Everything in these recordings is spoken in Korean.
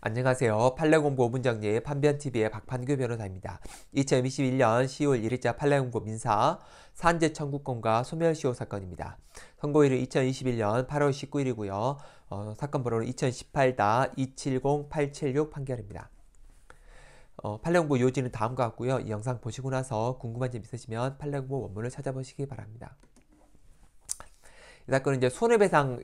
안녕하세요. 판례공고 5분정리 판변TV의 박판규 변호사입니다. 2021년 10월 1일자 판례공고 민사 산재 청구권과 소멸시효 사건입니다. 선고일은 2021년 8월 19일이고요. 어, 사건 번호는 2018-270876 판결입니다. 어, 판례공고 요지는 다음과 같고요. 이 영상 보시고 나서 궁금한 점 있으시면 판례공고 원문을 찾아보시기 바랍니다. 이 사건은 이제 손해배상,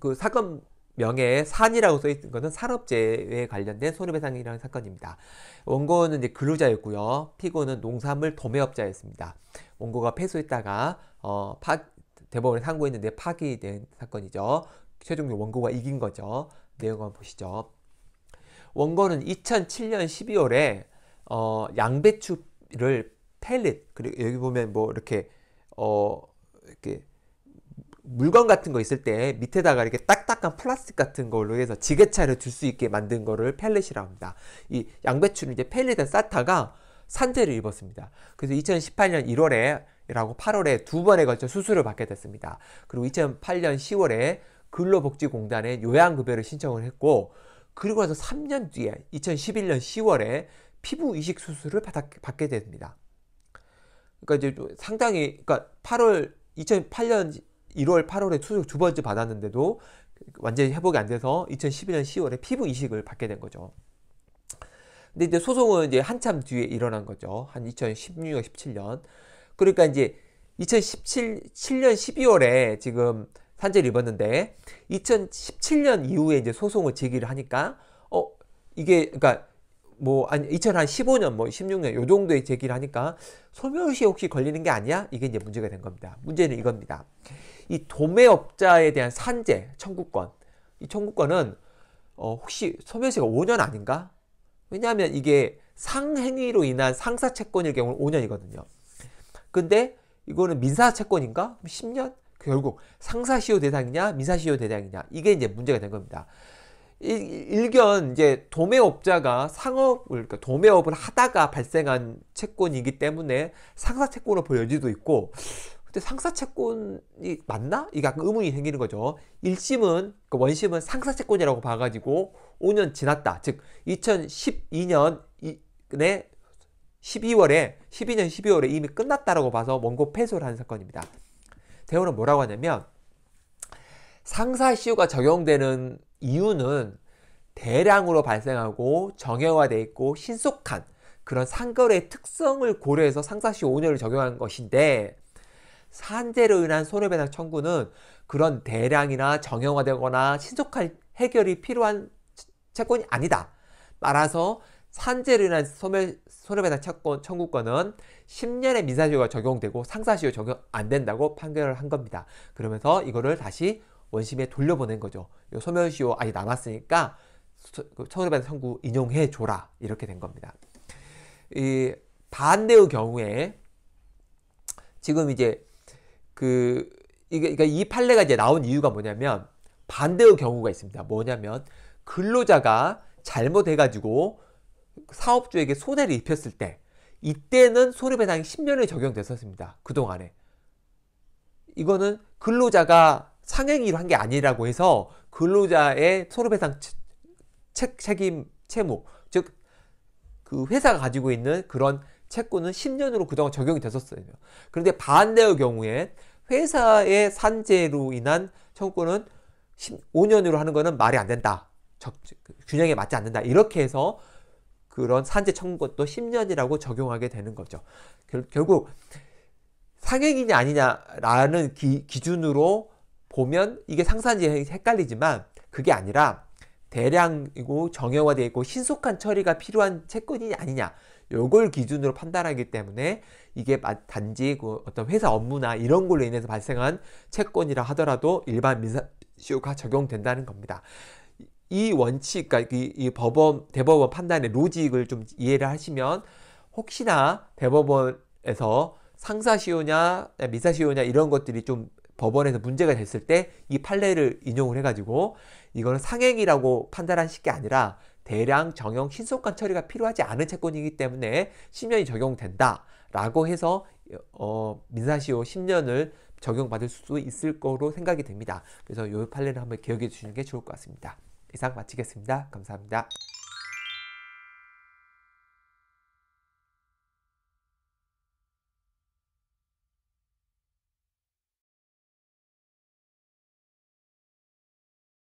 그 사건 명예의 산이라고 써 있는 것은 산업재해에 관련된 손해배상이라는 사건입니다. 원고는 이제 근로자였고요. 피고는 농산물 도매업자였습니다. 원고가 패소했다가 어, 파, 대법원에 상고했는데 파기된 사건이죠. 최종 원고가 이긴 거죠. 내용 한번 보시죠. 원고는 2007년 12월에 어, 양배추를 펠릿 그리고 여기 보면 뭐 이렇게 어 이렇게 물건 같은 거 있을 때 밑에다가 이렇게 딱 딱딱한 플라스틱 같은 걸로 해서 지게차를 들수 있게 만든 거를 펠렛이라고 합니다. 이 양배추를 이제 펠렛에 쌓다가 산재를 입었습니다. 그래서 2018년 1월에 라고 8월에 두 번에 걸쳐 수술을 받게 됐습니다. 그리고 2008년 10월에 근로복지공단에 요양급여를 신청을 했고 그리고 나서 3년 뒤에 2011년 10월에 피부 이식 수술을 받아, 받게 됩니다. 그러니까 이제 상당히 그러니까 8월 2008년 1월 8월에 수술 두 번째 받았는데도 완전히 회복이 안 돼서 2 0 1 2년 10월에 피부 이식을 받게 된 거죠. 근데 이제 소송은 이제 한참 뒤에 일어난 거죠. 한 2016년, 17년. 그러니까 이제 2017년 12월에 지금 산재를 입었는데 2017년 이후에 이제 소송을 제기를 하니까 어 이게 그러니까 뭐, 아니, 2015년, 뭐, 16년, 요정도의 제기를 하니까 소멸시에 혹시 걸리는 게 아니야? 이게 이제 문제가 된 겁니다. 문제는 이겁니다. 이 도매업자에 대한 산재, 청구권. 이 청구권은, 어, 혹시 소멸시가 5년 아닌가? 왜냐하면 이게 상행위로 인한 상사 채권일 경우는 5년이거든요. 근데 이거는 민사 채권인가? 10년? 결국 상사시효 대상이냐 민사시효 대상이냐 이게 이제 문제가 된 겁니다. 일견 이제 도매업자가 상업을 그러니까 도매업을 하다가 발생한 채권이기 때문에 상사 채권으로 보여지도 있고 근데 상사 채권이 맞나? 이게 약간 의문이 생기는 거죠. 1심은 그 그러니까 원심은 상사 채권이라고 봐 가지고 5년 지났다. 즉 2012년에 12월에 12년 12월에 이미 끝났다라고 봐서 원고 패소를 한 사건입니다. 대우는 뭐라고 하냐면 상사 시효가 적용되는 이유는 대량으로 발생하고 정형화되어 있고 신속한 그런 상거래의 특성을 고려해서 상사시 5년을 적용한 것인데 산재로 인한 손해배상 청구는 그런 대량이나 정형화되거나 신속한 해결이 필요한 채권이 아니다. 따라서 산재로 인한 손해, 손해배상 채권 청구권은 10년의 민사시효가 적용되고 상사시효 적용 안 된다고 판결을 한 겁니다. 그러면서 이거를 다시 원심에 돌려보낸 거죠. 소멸시효 아직 남았으니까 서울의반 그 선구 인용해 줘라 이렇게 된 겁니다. 이 반대의 경우에 지금 이제 그 이게 그러니까 이 판례가 이제 나온 이유가 뭐냐면 반대의 경우가 있습니다. 뭐냐면 근로자가 잘못해가지고 사업주에게 손해를 입혔을 때 이때는 손해배상이 10년을 적용됐었습니다. 그동안에. 이거는 근로자가 상행위로 한 게 아니라고 해서 근로자의 손해배상 책임 책 채무 즉 그 회사가 가지고 있는 그런 채권은 10년으로 그동안 적용이 됐었어요. 그런데 반대의 경우에 회사의 산재로 인한 청구는 15년으로 하는 거는 말이 안 된다. 적, 그 균형에 맞지 않는다. 이렇게 해서 그런 산재 청구도 10년이라고 적용하게 되는 거죠. 결, 결국 상행이냐 아니냐라는 기, 준으로 보면 이게 상산이 헷갈리지만 그게 아니라 대량이고 정형화되어 있고 신속한 처리가 필요한 채권이 아니냐 요걸 기준으로 판단하기 때문에 이게 단지 그 어떤 회사 업무나 이런 걸로 인해서 발생한 채권이라 하더라도 일반 민사시효가 적용된다는 겁니다. 이 원칙, 그러니까 이, 이 법원, 대법원 판단의 로직을 좀 이해를 하시면 혹시나 대법원에서 상사시효냐, 미사시효냐 이런 것들이 좀 법원에서 문제가 됐을 때 이 판례를 인용을 해가지고 이거는 상행이라고 판단한 식이 아니라 대량 정형 신속한 처리가 필요하지 않은 채권이기 때문에 10년이 적용된다 라고 해서 어, 민사시효 10년을 적용받을 수 있을 거로 생각이 됩니다. 그래서 이 판례를 한번 기억해 주시는 게 좋을 것 같습니다. 이상 마치겠습니다. 감사합니다.